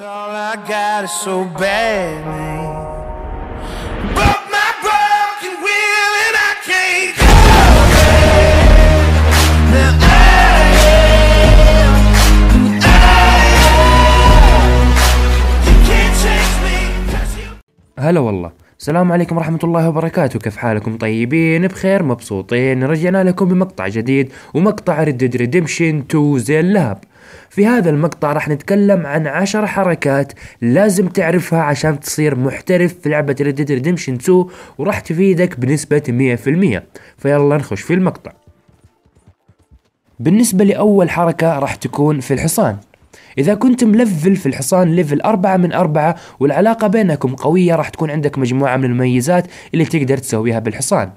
all I got is so badly. هلا والله. السلام عليكم ورحمة الله وبركاته كيف حالكم طيبين بخير مبسوطين رجعنا لكم بمقطع جديد ومقطع ريد ديد ريدمشن 2 زي اللهب في هذا المقطع راح نتكلم عن عشر حركات لازم تعرفها عشان تصير محترف في لعبة Red Dead Redemption 2 وراح تفيدك بنسبة 100% فيلا نخش في المقطع بالنسبة لأول حركة راح تكون في الحصان إذا كنت ملفل في الحصان ليفل أربعة من أربعة والعلاقة بينكم قوية راح تكون عندك مجموعة من المميزات اللي تقدر تسويها بالحصان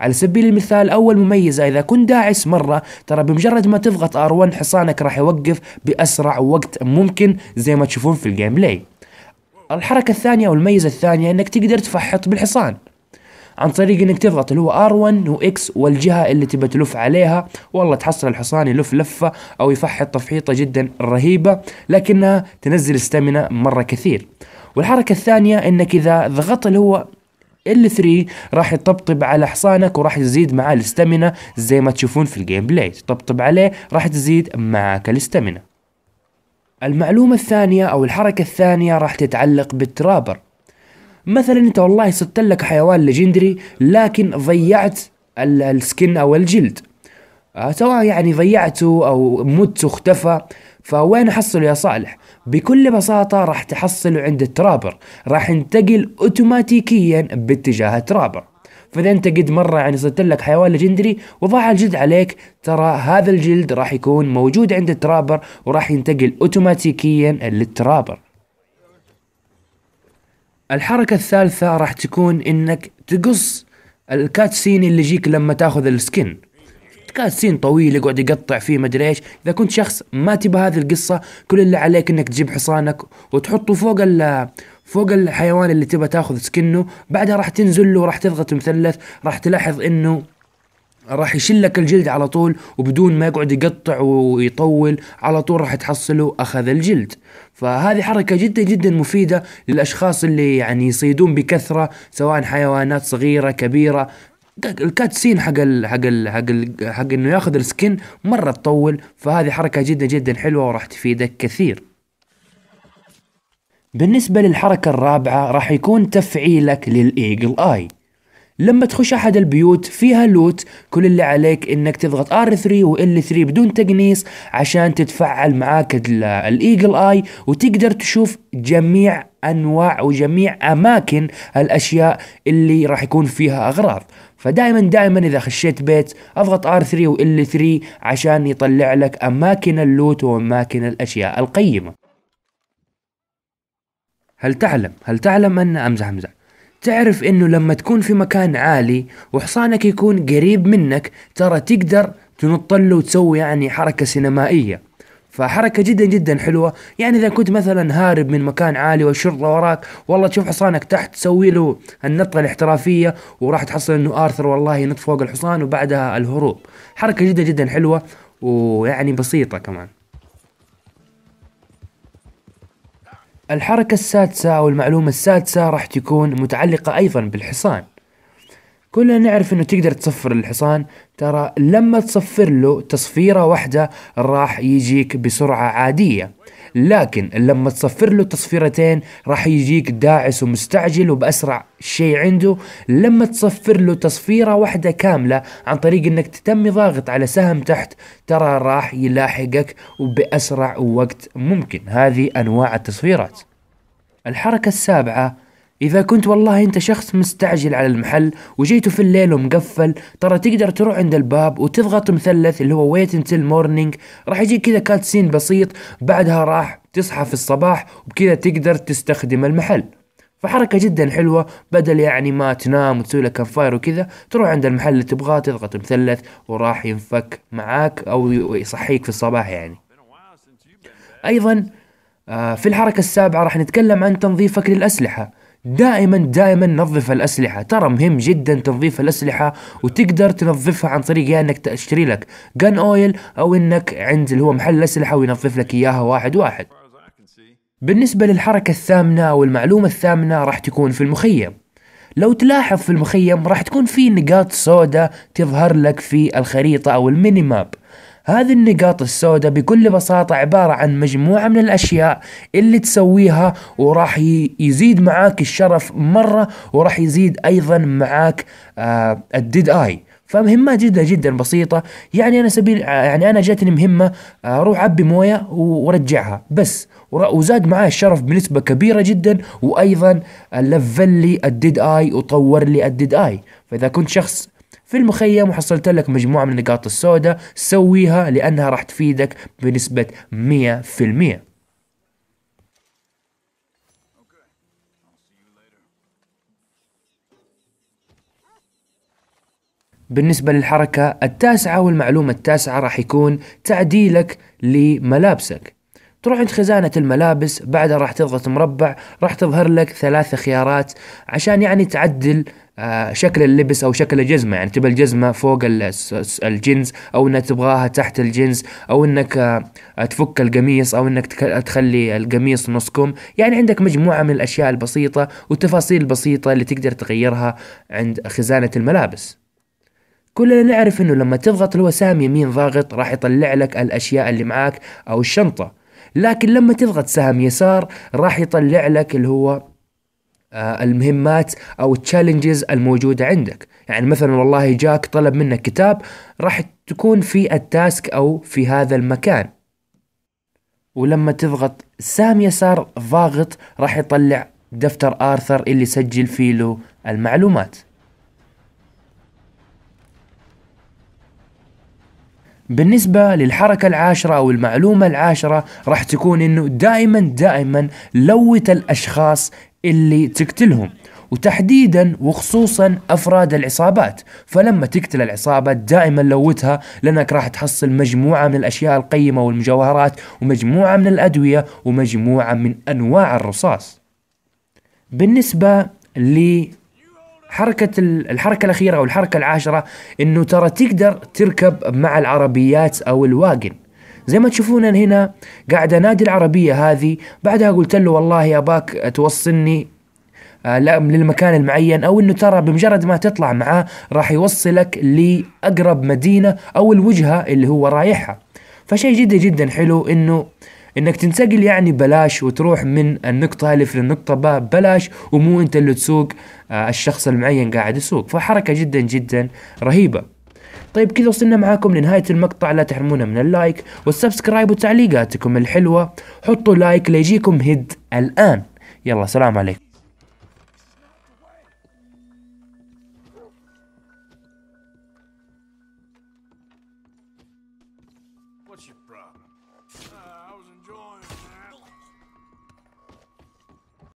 على سبيل المثال أول مميزة إذا كنت داعس مرة ترى بمجرد ما تضغط R1 حصانك راح يوقف بأسرع وقت ممكن زي ما تشوفون في الجيم بلاي الحركة الثانية والميزة الثانية انك تقدر تفحط بالحصان عن طريق انك تضغط اللي هو ار1 واكس والجهه اللي تبى تلف عليها والله تحصل الحصان يلف لفه او يفحط تفحيطه جدا رهيبه لكنها تنزل ستامنا مره كثير والحركه الثانيه انك اذا ضغطت اللي هو ال 3 راح يطبطب على حصانك وراح يزيد معاه الاستامينا زي ما تشوفون في الجيم بلاي تطبطب عليه راح تزيد معاك الاستامينا المعلومة الثانية أو الحركة الثانية راح تتعلق بالترابر مثلا انت والله صدت لك حيوان ليجندري لكن ضيعت السكن او الجلد آه، سواء يعني ضيعته او مت اختفى فوين احصله يا صالح بكل بساطة راح تحصله عند الترابر راح ينتقل اوتوماتيكيا باتجاه الترابر فاذا انت قد مره يعني صدت لك حيوان ليجندري وضاع الجلد عليك ترى هذا الجلد راح يكون موجود عند الترابر وراح ينتقل اوتوماتيكيا للترابر الحركة الثالثة راح تكون انك تقص الكاتسين اللي يجيك لما تاخذ السكن كاتسين طويل يقعد يقطع فيه مدري ايش اذا كنت شخص ما تبى هذه القصة كل اللي عليك انك تجيب حصانك وتحطه فوق ال فوق الحيوان اللي تبى تاخذ سكنه بعدها راح تنزل له وراح تضغط مثلث راح تلاحظ انه راح يشيل لك الجلد على طول وبدون ما يقعد يقطع ويطول على طول راح تحصله اخذ الجلد فهذه حركة جدا جدا مفيدة للاشخاص اللي يعني يصيدون بكثرة سواء حيوانات صغيرة كبيرة الكاتسين حق الـ حق الـ حق الـ حق انه ياخذ السكن مره تطول فهذه حركه جدا جدا حلوه وراح تفيدك كثير بالنسبه للحركه الرابعه راح يكون تفعيلك للايجل اي لما تخش احد البيوت فيها لوت كل اللي عليك انك تضغط ار 3 وال 3 بدون تقنيص عشان تتفعل معاك الايجل اي وتقدر تشوف جميع انواع وجميع اماكن الاشياء اللي راح يكون فيها اغراض فدائما دائما اذا خشيت بيت اضغط ار 3 وال 3 عشان يطلع لك اماكن اللوت واماكن الاشياء القيمة هل تعلم هل تعلم ان امزح امزح تعرف انه لما تكون في مكان عالي وحصانك يكون قريب منك ترى تقدر تنط له وتسوي يعني حركة سينمائية فحركة جدا جدا حلوة يعني إذا كنت مثلا هارب من مكان عالي والشرطة وراك والله تشوف حصانك تحت تسوي له النطة الاحترافية وراح تحصل أنه آرثر والله ينط فوق الحصان وبعدها الهروب حركة جدا جدا حلوة ويعني بسيطة كمان الحركة السادسة أو المعلومة السادسة راح تكون متعلقة أيضا بالحصان كلنا نعرف انه تقدر تصفر الحصان ترى لما تصفر له تصفيره واحده راح يجيك بسرعه عاديه لكن لما تصفر له تصفيرتين راح يجيك داعس ومستعجل وبأسرع شيء عنده لما تصفر له تصفيرة واحدة كاملة عن طريق انك تتم ضاغط على سهم تحت ترى راح يلاحقك وبأسرع وقت ممكن هذه أنواع التصفيرات الحركة السابعة إذا كنت والله أنت شخص مستعجل على المحل وجيته في الليل ومقفل ترى تقدر تروح عند الباب وتضغط مثلث اللي هو wait until morning راح يجيك كذا كاتسين بسيط بعدها راح تصحى في الصباح وبكذا تقدر تستخدم المحل فحركة جدا حلوة بدل يعني ما تنام وتسوي لك فاير وكذا تروح عند المحل اللي تبغاه تضغط مثلث وراح ينفك معاك أو يصحيك في الصباح يعني أيضا آه، في الحركة السابعة راح نتكلم عن تنظيفك للأسلحة دائما دائما نظف الأسلحة ترى مهم جدا تنظيف الأسلحة وتقدر تنظفها عن طريق يعني انك تشتري لك جن اويل او انك عند اللي هو محل الأسلحة وينظف لك اياها واحد واحد بالنسبة للحركة الثامنة او المعلومة الثامنة راح تكون في المخيم لو تلاحظ في المخيم راح تكون في نقاط سوداء تظهر لك في الخريطة او الميني ماب هذه النقاط السوداء بكل بساطة عبارة عن مجموعة من الأشياء اللي تسويها وراح يزيد معاك الشرف مرة وراح يزيد أيضا معاك آه الديد آي فمهمة جدا جدا بسيطة يعني أنا سبيل يعني أنا جاتني مهمة أروح آه، أبي موية وأرجعها بس وزاد معاي الشرف بنسبة كبيرة جدا وأيضا لفل لي الديد آي وطور لي الديد آي فإذا كنت شخص في المخيم وحصلت لك مجموعة من النقاط السوداء سويها لأنها راح تفيدك بنسبة 100% بالنسبة للحركة التاسعة والمعلومة التاسعة راح يكون تعديلك لملابسك تروح عند خزانة الملابس بعدها راح تضغط مربع راح تظهر لك ثلاثة خيارات عشان يعني تعدل آه، شكل اللبس او شكل الجزمه يعني تبى الجزمه فوق الجنز او انها تبغاها تحت الجنز او انك آه، تفك القميص او انك تخلي القميص نص كم يعني عندك مجموعه من الاشياء البسيطه والتفاصيل البسيطه اللي تقدر تغيرها عند خزانه الملابس كلنا نعرف انه لما تضغط الوسام يمين ضاغط راح يطلع لك الاشياء اللي معاك او الشنطه لكن لما تضغط سهم يسار راح يطلع لك اللي هو آه، المهمات او التشالنجز الموجوده عندك يعني مثلا والله جاك طلب منك كتاب راح تكون في التاسك او في هذا المكان ولما تضغط سام يسار ضاغط راح يطلع دفتر آرثر اللي سجل فيه له المعلومات بالنسبة للحركة العاشرة أو المعلومة العاشرة راح تكون أنه دائما دائما لوت الأشخاص اللي تقتلهم وتحديدا وخصوصا افراد العصابات فلما تقتل العصابه دائما لوتها لانك راح تحصل مجموعه من الاشياء القيمه والمجوهرات ومجموعه من الادويه ومجموعه من انواع الرصاص بالنسبه ل حركة الحركة الأخيرة أو الحركة العاشرة إنه ترى تقدر تركب مع العربيات أو الواجن زي ما تشوفون أنا هنا قاعد أنادي العربية هذه بعدها قلت له والله أباك توصلني آه، للمكان المعين او انه ترى بمجرد ما تطلع معاه راح يوصلك لاقرب مدينه او الوجهه اللي هو رايحها فشيء جدا جدا حلو انه انك تنتقل يعني بلاش وتروح من النقطة ألف للنقطة باء بلاش ومو انت اللي تسوق آه، الشخص المعين قاعد يسوق فحركة جدا جدا رهيبة طيب كذا وصلنا معاكم لنهاية المقطع لا تحرمونا من اللايك والسبسكرايب وتعليقاتكم الحلوة حطوا لايك ليجيكم هد الآن يلا سلام عليكم